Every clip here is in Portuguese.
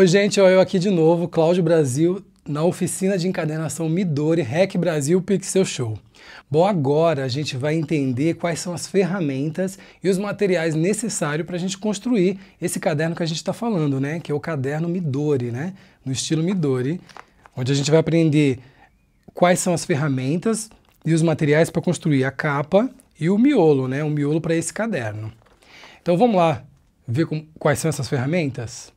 Oi, gente, eu aqui de novo, Cláudio Brasil, na oficina de encadernação Midori Hack Brasil Pixel Show. Bom, agora a gente vai entender quais são as ferramentas e os materiais necessários para a gente construir esse caderno que a gente está falando, né? Que é o caderno Midori, né? No estilo Midori, onde a gente vai aprender quais são as ferramentas e os materiais para construir a capa e o miolo, né? O miolo para esse caderno. Então vamos lá ver com, quais são essas ferramentas?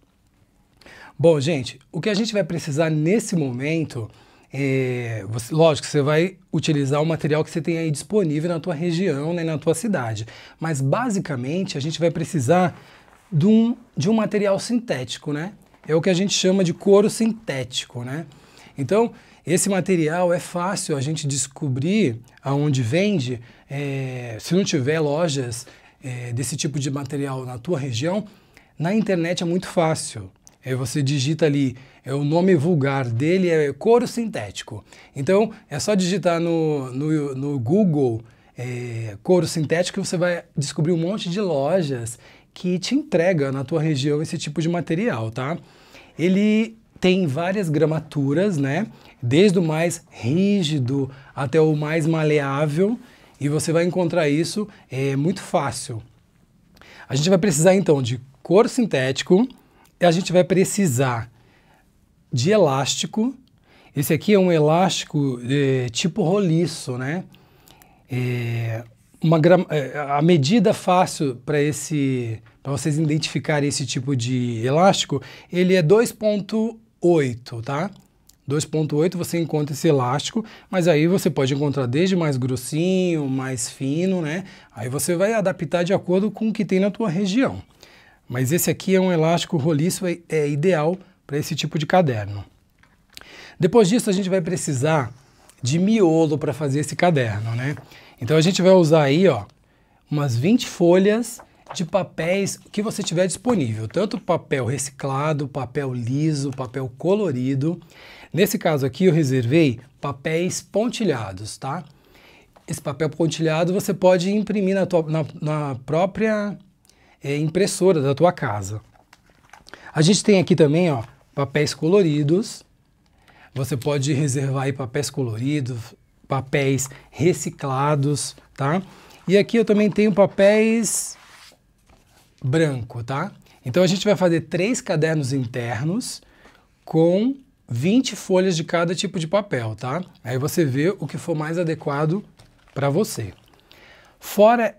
Bom, gente, o que a gente vai precisar nesse momento é, você, lógico, você vai utilizar o material que você tem aí disponível na tua região, né, na tua cidade. Mas basicamente a gente vai precisar de um, de um material sintético, né? É o que a gente chama de couro sintético, né? Então, esse material é fácil a gente descobrir aonde vende. É, se não tiver lojas é, desse tipo de material na tua região, na internet é muito fácil. Aí é, você digita ali, é o nome vulgar dele é couro sintético. Então é só digitar no, no, no Google é, couro sintético e você vai descobrir um monte de lojas que te entrega na tua região esse tipo de material, tá? Ele tem várias gramaturas, né? Desde o mais rígido até o mais maleável e você vai encontrar isso é muito fácil. A gente vai precisar então de couro sintético, a gente vai precisar de elástico. Esse aqui é um elástico é, tipo roliço, né? É, uma é, a medida fácil para esse para vocês identificarem esse tipo de elástico, ele é 2.8, tá? 2.8 você encontra esse elástico, mas aí você pode encontrar desde mais grossinho, mais fino, né? Aí você vai adaptar de acordo com o que tem na tua região mas esse aqui é um elástico roliço, é, é ideal para esse tipo de caderno. Depois disso, a gente vai precisar de miolo para fazer esse caderno, né? Então a gente vai usar aí, ó, umas 20 folhas de papéis que você tiver disponível, tanto papel reciclado, papel liso, papel colorido. Nesse caso aqui eu reservei papéis pontilhados, tá? Esse papel pontilhado você pode imprimir na, tua, na, na própria é, impressora da tua casa. A gente tem aqui também ó, papéis coloridos. Você pode reservar aí papéis coloridos, papéis reciclados, tá? E aqui eu também tenho papéis branco, tá? Então a gente vai fazer três cadernos internos com 20 folhas de cada tipo de papel, tá? Aí você vê o que for mais adequado para você. Fora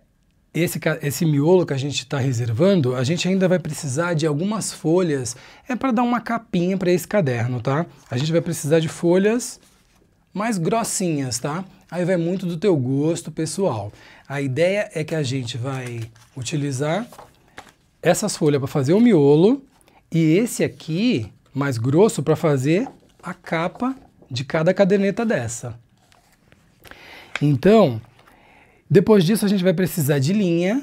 esse, esse miolo que a gente está reservando, a gente ainda vai precisar de algumas folhas, é para dar uma capinha para esse caderno, tá? A gente vai precisar de folhas mais grossinhas, tá? Aí vai muito do teu gosto pessoal. A ideia é que a gente vai utilizar essas folhas para fazer o miolo e esse aqui, mais grosso, para fazer a capa de cada caderneta dessa. Então, depois disso, a gente vai precisar de linha.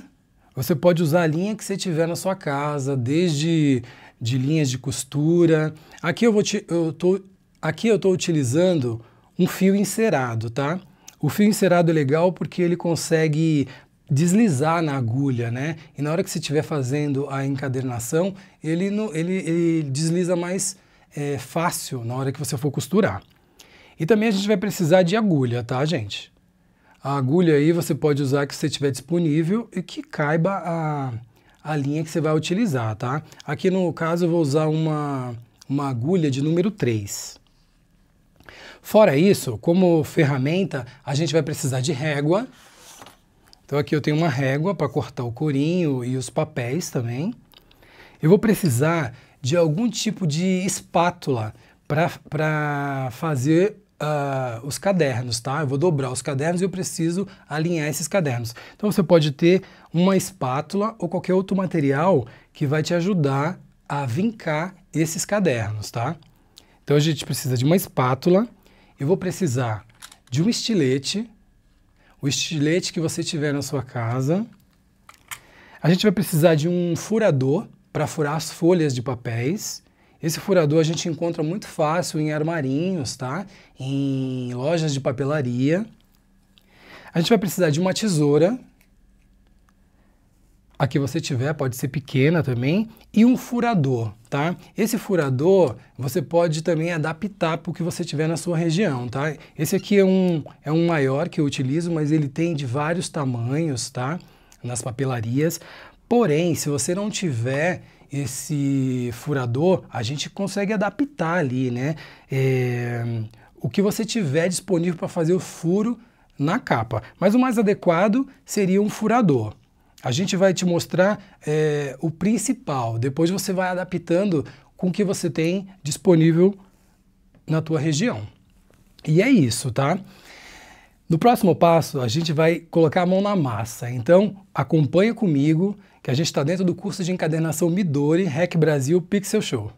Você pode usar a linha que você tiver na sua casa, desde de linhas de costura. Aqui eu vou eu tô, aqui eu estou utilizando um fio encerado, tá? O fio encerado é legal porque ele consegue deslizar na agulha, né? E na hora que você estiver fazendo a encadernação, ele, no, ele, ele desliza mais é, fácil na hora que você for costurar. E também a gente vai precisar de agulha, tá, gente? a agulha aí você pode usar que você tiver disponível e que caiba a, a linha que você vai utilizar, tá? Aqui no caso eu vou usar uma, uma agulha de número 3. Fora isso, como ferramenta, a gente vai precisar de régua. Então aqui eu tenho uma régua para cortar o corinho e os papéis também. Eu vou precisar de algum tipo de espátula para fazer uh, os cadernos, tá? Eu vou dobrar os cadernos e eu preciso alinhar esses cadernos. Então você pode ter uma espátula ou qualquer outro material que vai te ajudar a vincar esses cadernos, tá? Então a gente precisa de uma espátula, eu vou precisar de um estilete, o estilete que você tiver na sua casa. A gente vai precisar de um furador para furar as folhas de papéis. Esse furador a gente encontra muito fácil em armarinhos, tá? Em lojas de papelaria. A gente vai precisar de uma tesoura. A que você tiver pode ser pequena também. E um furador, tá? Esse furador você pode também adaptar para o que você tiver na sua região, tá? Esse aqui é um, é um maior que eu utilizo, mas ele tem de vários tamanhos, tá? Nas papelarias. Porém, se você não tiver esse furador, a gente consegue adaptar ali, né? É, o que você tiver disponível para fazer o furo na capa. Mas o mais adequado seria um furador. A gente vai te mostrar é, o principal, depois você vai adaptando com o que você tem disponível na tua região. E é isso, tá? No próximo passo, a gente vai colocar a mão na massa. Então, acompanha comigo que a gente está dentro do curso de encadernação Midori Rec Brasil Pixel Show.